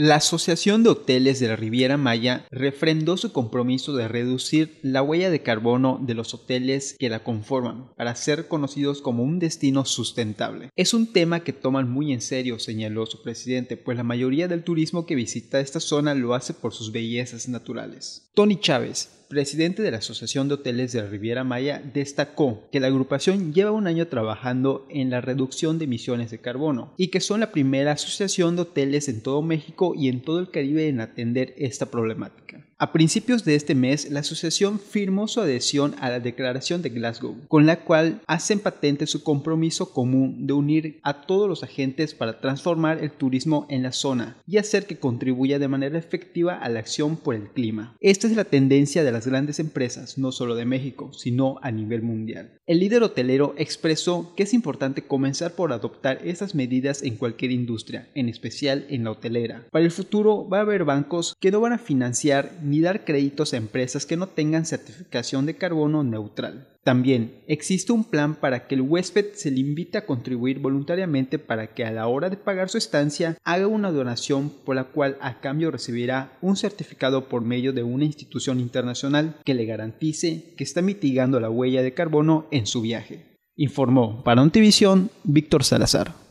La Asociación de Hoteles de la Riviera Maya refrendó su compromiso de reducir la huella de carbono de los hoteles que la conforman para ser conocidos como un destino sustentable. Es un tema que toman muy en serio, señaló su presidente, pues la mayoría del turismo que visita esta zona lo hace por sus bellezas naturales. Tony Chávez, presidente de la Asociación de Hoteles de Riviera Maya, destacó que la agrupación lleva un año trabajando en la reducción de emisiones de carbono y que son la primera asociación de hoteles en todo México y en todo el Caribe en atender esta problemática. A principios de este mes, la asociación firmó su adhesión a la Declaración de Glasgow, con la cual hacen patente su compromiso común de unir a todos los agentes para transformar el turismo en la zona y hacer que contribuya de manera efectiva a la acción por el clima. Esta es la tendencia de las grandes empresas, no solo de México, sino a nivel mundial. El líder hotelero expresó que es importante comenzar por adoptar estas medidas en cualquier industria, en especial en la hotelera. Para el futuro va a haber bancos que no van a financiar ni dar créditos a empresas que no tengan certificación de carbono neutral. También existe un plan para que el huésped se le invite a contribuir voluntariamente para que a la hora de pagar su estancia haga una donación por la cual a cambio recibirá un certificado por medio de una institución internacional que le garantice que está mitigando la huella de carbono en su viaje. Informó para ontvisión Víctor Salazar.